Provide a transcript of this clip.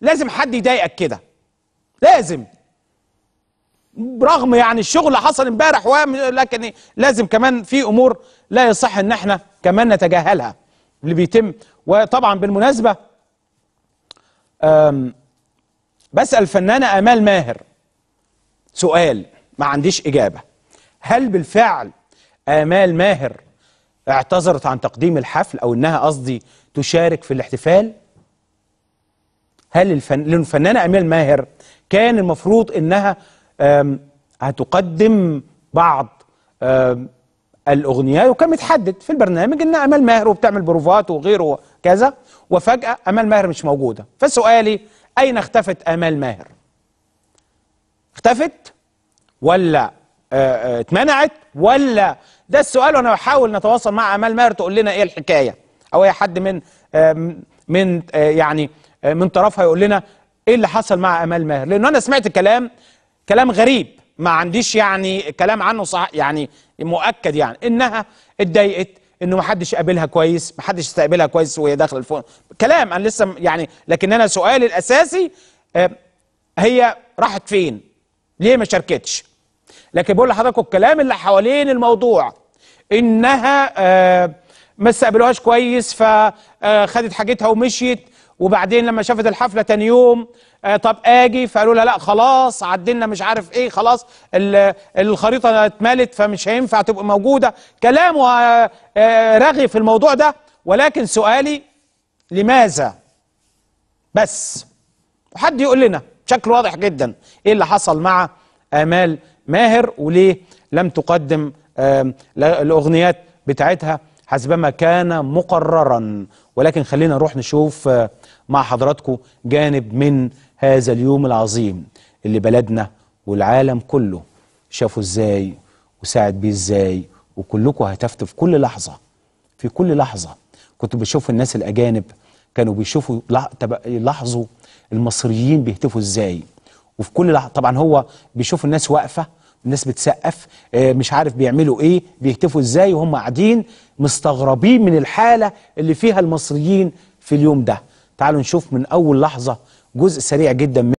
لازم حد يضايقك كده لازم برغم يعني الشغل اللي حصل امبارح لكن لازم كمان في امور لا يصح ان احنا كمان نتجاهلها اللي بيتم وطبعا بالمناسبه بسال الفنانه امال ماهر سؤال ما عنديش اجابه هل بالفعل امال ماهر اعتذرت عن تقديم الحفل او انها قصدي تشارك في الاحتفال هل الفن... الفنانة أمال ماهر كان المفروض أنها هتقدم بعض الأغنياء وكان متحدد في البرنامج أن أمال ماهر وبتعمل بروفات وغيره وكذا وفجأة أمال ماهر مش موجودة فسؤالي أين اختفت آمال ماهر؟ اختفت ولا اتمنعت ولا ده السؤال وأنا بحاول نتواصل مع آمال ماهر تقول لنا إيه الحكاية أو أي حد من من يعني آه، من طرفها يقول لنا ايه اللي حصل مع امال ماهر لانه انا سمعت كلام كلام غريب ما عنديش يعني كلام عنه صح يعني مؤكد يعني انها اتضايقت انه ما حدش قابلها كويس ما حدش استقبلها كويس وهي داخل الفون كلام انا لسه يعني لكن انا سؤالي الاساسي آه، هي راحت فين ليه ما شاركتش لكن بقول لحضراتكم الكلام اللي حوالين الموضوع انها آه، ما استقبلوهاش كويس فخدت حاجتها ومشيت وبعدين لما شافت الحفله تاني يوم آه طب اجي فقالوا لها لا خلاص عدلنا مش عارف ايه خلاص الخريطه اتملت فمش هينفع تبقى موجوده كلام آه، رغي في الموضوع ده ولكن سؤالي لماذا بس حد يقول لنا بشكل واضح جدا ايه اللي حصل مع امال ماهر وليه لم تقدم الاغنيات بتاعتها حسبما كان مقررا ولكن خلينا نروح نشوف آه، مع حضراتكم جانب من هذا اليوم العظيم اللي بلدنا والعالم كله شافوا ازاي وساعد بيه ازاي وكلكم هتفتوا في كل لحظة في كل لحظة كنت بشوف الناس الأجانب كانوا بيشوفوا يلاحظوا المصريين بيهتفوا ازاي وفي كل لحظة طبعا هو بيشوف الناس واقفة الناس بتسقف آه، مش عارف بيعملوا ايه بيهتفوا ازاي وهم قاعدين مستغربين من الحالة اللي فيها المصريين في اليوم ده تعالوا نشوف من أول لحظة جزء سريع جدا من